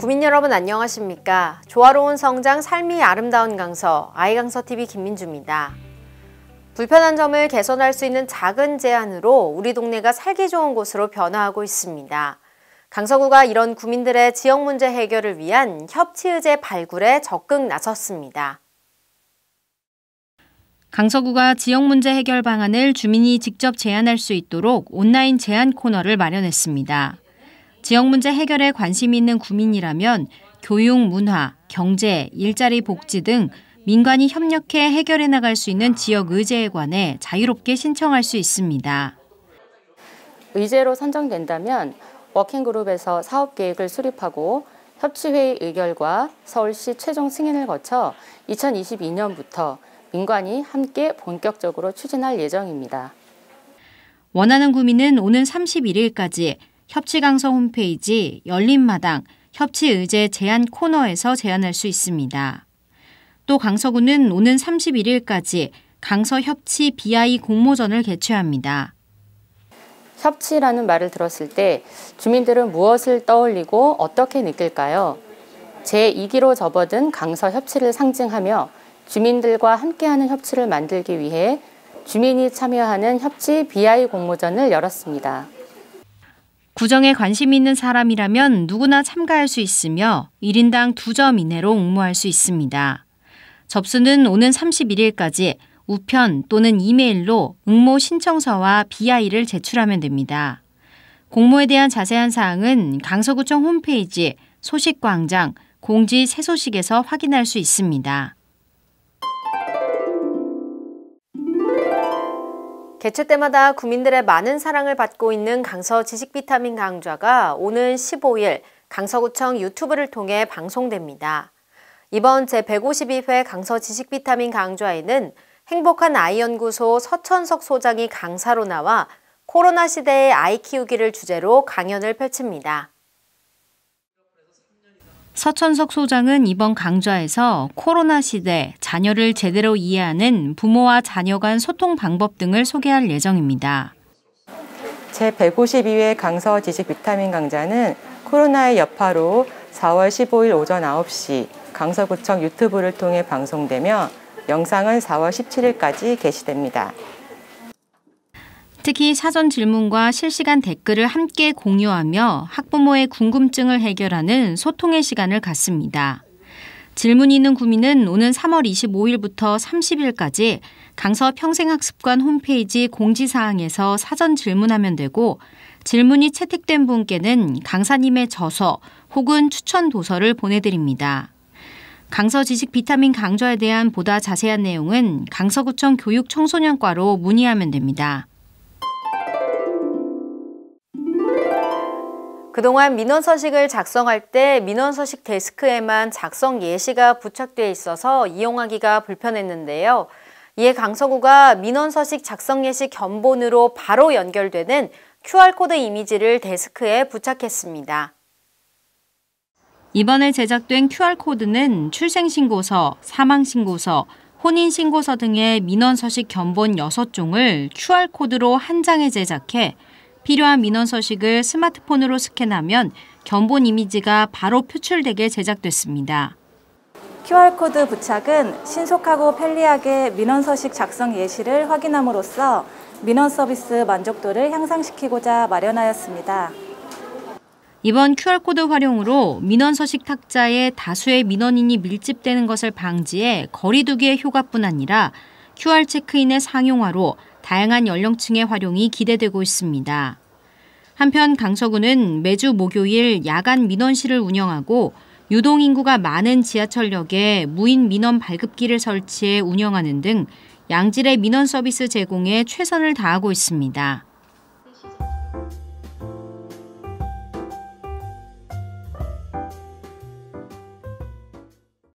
구민 여러분 안녕하십니까? 조화로운 성장 삶이 아름다운 강서 아이강서TV 김민주입니다. 불편한 점을 개선할 수 있는 작은 제안으로 우리 동네가 살기 좋은 곳으로 변화하고 있습니다. 강서구가 이런 구민들의 지역 문제 해결을 위한 협치의제 발굴에 적극 나섰습니다. 강서구가 지역 문제 해결 방안을 주민이 직접 제안할 수 있도록 온라인 제안 코너를 마련했습니다. 지역 문제 해결에 관심 있는 구민이라면 교육, 문화, 경제, 일자리 복지 등민관이 협력해 해결해 나갈 수 있는 지역 의제에 관해 자유롭게 신청할 수 있습니다. 의제로 선정된다면 워킹그룹에서 사업 계획을 수립하고 협치회의 의결과 서울시 최종 승인을 거쳐 2022년부터 민관이 함께 본격적으로 추진할 예정입니다. 원하는 구민은 오는 31일까지 협치강서 홈페이지 열린마당 협치의제 제안 코너에서 제안할 수 있습니다. 또 강서구는 오는 31일까지 강서협치 BI 공모전을 개최합니다. 협치라는 말을 들었을 때 주민들은 무엇을 떠올리고 어떻게 느낄까요? 제2기로 접어든 강서 협치를 상징하며 주민들과 함께하는 협치를 만들기 위해 주민이 참여하는 협치 BI 공모전을 열었습니다. 구정에 관심 있는 사람이라면 누구나 참가할 수 있으며 1인당 2점 이내로 응모할 수 있습니다. 접수는 오는 31일까지 우편 또는 이메일로 응모 신청서와 BI를 제출하면 됩니다. 공모에 대한 자세한 사항은 강서구청 홈페이지 소식광장 공지 새 소식에서 확인할 수 있습니다. 개최 때마다 국민들의 많은 사랑을 받고 있는 강서 지식비타민 강좌가 오는 15일 강서구청 유튜브를 통해 방송됩니다. 이번 제152회 강서 지식비타민 강좌에는 행복한 아이연구소 서천석 소장이 강사로 나와 코로나 시대의 아이 키우기를 주제로 강연을 펼칩니다. 서천석 소장은 이번 강좌에서 코로나 시대 자녀를 제대로 이해하는 부모와 자녀 간 소통 방법 등을 소개할 예정입니다. 제152회 강서 지식 비타민 강좌는 코로나의 여파로 4월 15일 오전 9시 강서구청 유튜브를 통해 방송되며 영상은 4월 17일까지 게시됩니다. 특히 사전 질문과 실시간 댓글을 함께 공유하며 학부모의 궁금증을 해결하는 소통의 시간을 갖습니다. 질문 이 있는 구민은 오는 3월 25일부터 30일까지 강서 평생학습관 홈페이지 공지사항에서 사전 질문하면 되고 질문이 채택된 분께는 강사님의 저서 혹은 추천 도서를 보내드립니다. 강서 지식 비타민 강좌에 대한 보다 자세한 내용은 강서구청 교육청소년과로 문의하면 됩니다. 그동안 민원 서식을 작성할 때 민원 서식 데스크에만 작성 예시가 부착돼 있어서 이용하기가 불편했는데요. 이에 강서구가 민원 서식 작성 예시 견본으로 바로 연결되는 QR코드 이미지를 데스크에 부착했습니다. 이번에 제작된 QR코드는 출생신고서, 사망신고서, 혼인신고서 등의 민원 서식 견본 6종을 QR코드로 한 장에 제작해 필요한 민원 서식을 스마트폰으로 스캔하면 견본 이미지가 바로 표출되게 제작됐습니다. QR코드 부착은 신속하고 편리하게 민원 서식 작성 예시를 확인함으로써 민원 서비스 만족도를 향상시키고자 마련하였습니다. 이번 QR코드 활용으로 민원 서식 탁자에 다수의 민원인이 밀집되는 것을 방지해 거리두기의 효과뿐 아니라 QR 체크인의 상용화로 다양한 연령층의 활용이 기대되고 있습니다. 한편 강서구는 매주 목요일 야간 민원실을 운영하고 유동 인구가 많은 지하철역에 무인 민원 발급기를 설치해 운영하는 등 양질의 민원 서비스 제공에 최선을 다하고 있습니다.